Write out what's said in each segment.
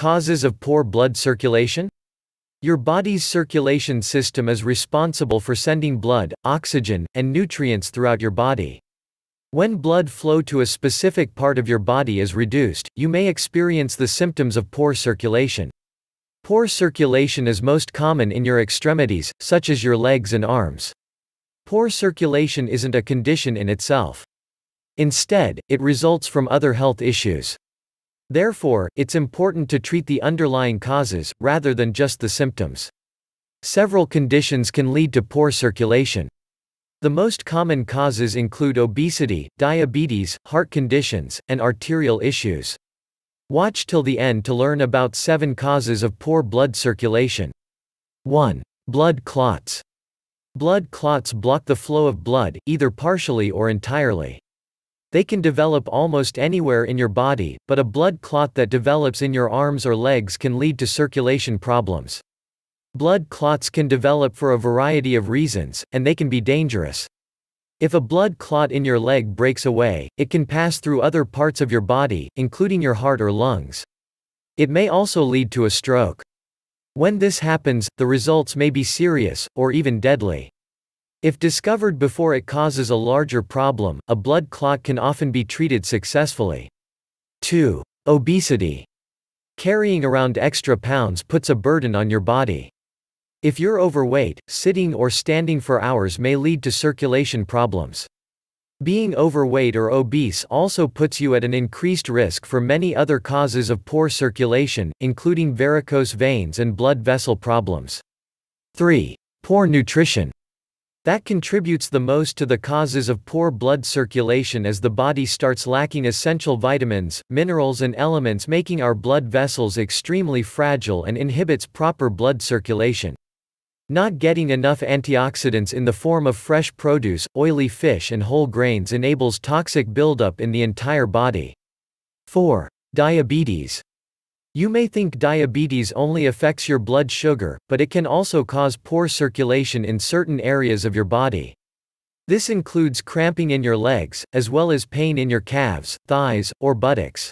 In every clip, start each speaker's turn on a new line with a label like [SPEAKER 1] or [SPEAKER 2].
[SPEAKER 1] Causes of poor blood circulation? Your body's circulation system is responsible for sending blood, oxygen, and nutrients throughout your body. When blood flow to a specific part of your body is reduced, you may experience the symptoms of poor circulation. Poor circulation is most common in your extremities, such as your legs and arms. Poor circulation isn't a condition in itself. Instead, it results from other health issues. Therefore, it's important to treat the underlying causes, rather than just the symptoms. Several conditions can lead to poor circulation. The most common causes include obesity, diabetes, heart conditions, and arterial issues. Watch till the end to learn about 7 causes of poor blood circulation. 1. Blood clots. Blood clots block the flow of blood, either partially or entirely. They can develop almost anywhere in your body, but a blood clot that develops in your arms or legs can lead to circulation problems. Blood clots can develop for a variety of reasons, and they can be dangerous. If a blood clot in your leg breaks away, it can pass through other parts of your body, including your heart or lungs. It may also lead to a stroke. When this happens, the results may be serious, or even deadly. If discovered before it causes a larger problem, a blood clot can often be treated successfully. 2. Obesity. Carrying around extra pounds puts a burden on your body. If you're overweight, sitting or standing for hours may lead to circulation problems. Being overweight or obese also puts you at an increased risk for many other causes of poor circulation, including varicose veins and blood vessel problems. 3. Poor nutrition. That contributes the most to the causes of poor blood circulation as the body starts lacking essential vitamins, minerals and elements making our blood vessels extremely fragile and inhibits proper blood circulation. Not getting enough antioxidants in the form of fresh produce, oily fish and whole grains enables toxic buildup in the entire body. 4. Diabetes you may think diabetes only affects your blood sugar, but it can also cause poor circulation in certain areas of your body. This includes cramping in your legs, as well as pain in your calves, thighs, or buttocks.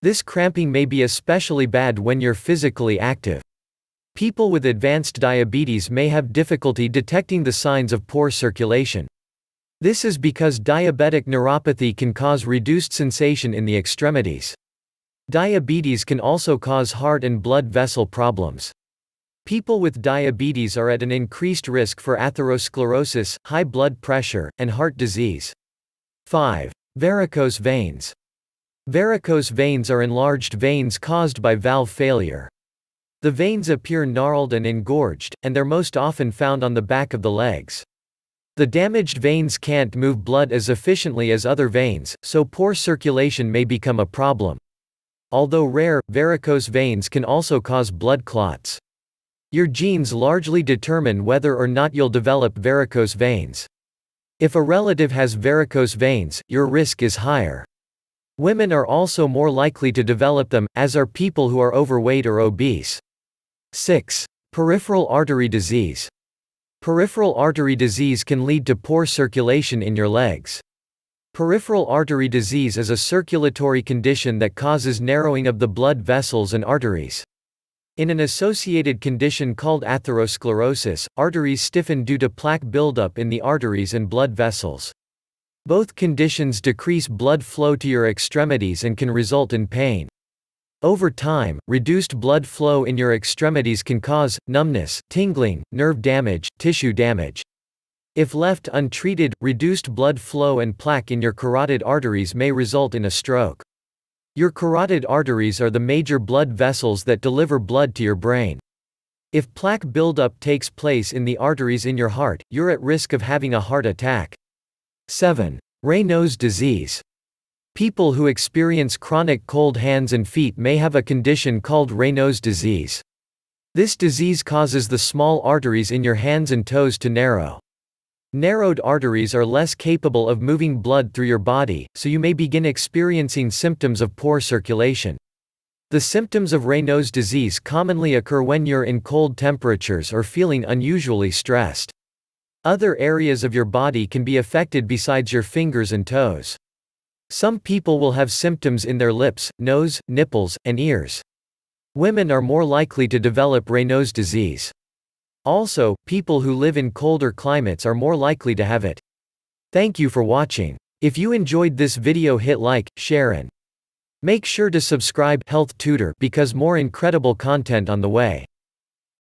[SPEAKER 1] This cramping may be especially bad when you're physically active. People with advanced diabetes may have difficulty detecting the signs of poor circulation. This is because diabetic neuropathy can cause reduced sensation in the extremities. Diabetes can also cause heart and blood vessel problems. People with diabetes are at an increased risk for atherosclerosis, high blood pressure, and heart disease. 5. Varicose veins. Varicose veins are enlarged veins caused by valve failure. The veins appear gnarled and engorged, and they're most often found on the back of the legs. The damaged veins can't move blood as efficiently as other veins, so poor circulation may become a problem. Although rare, varicose veins can also cause blood clots. Your genes largely determine whether or not you'll develop varicose veins. If a relative has varicose veins, your risk is higher. Women are also more likely to develop them, as are people who are overweight or obese. 6. Peripheral artery disease. Peripheral artery disease can lead to poor circulation in your legs. Peripheral artery disease is a circulatory condition that causes narrowing of the blood vessels and arteries. In an associated condition called atherosclerosis, arteries stiffen due to plaque buildup in the arteries and blood vessels. Both conditions decrease blood flow to your extremities and can result in pain. Over time, reduced blood flow in your extremities can cause numbness, tingling, nerve damage, tissue damage. If left untreated, reduced blood flow and plaque in your carotid arteries may result in a stroke. Your carotid arteries are the major blood vessels that deliver blood to your brain. If plaque buildup takes place in the arteries in your heart, you're at risk of having a heart attack. 7. Raynaud's disease. People who experience chronic cold hands and feet may have a condition called Raynaud's disease. This disease causes the small arteries in your hands and toes to narrow. Narrowed arteries are less capable of moving blood through your body, so you may begin experiencing symptoms of poor circulation. The symptoms of Raynaud's disease commonly occur when you're in cold temperatures or feeling unusually stressed. Other areas of your body can be affected besides your fingers and toes. Some people will have symptoms in their lips, nose, nipples, and ears. Women are more likely to develop Raynaud's disease. Also, people who live in colder climates are more likely to have it. Thank you for watching. If you enjoyed this video hit like, share and make sure to subscribe Health Tutor because more incredible content on the way.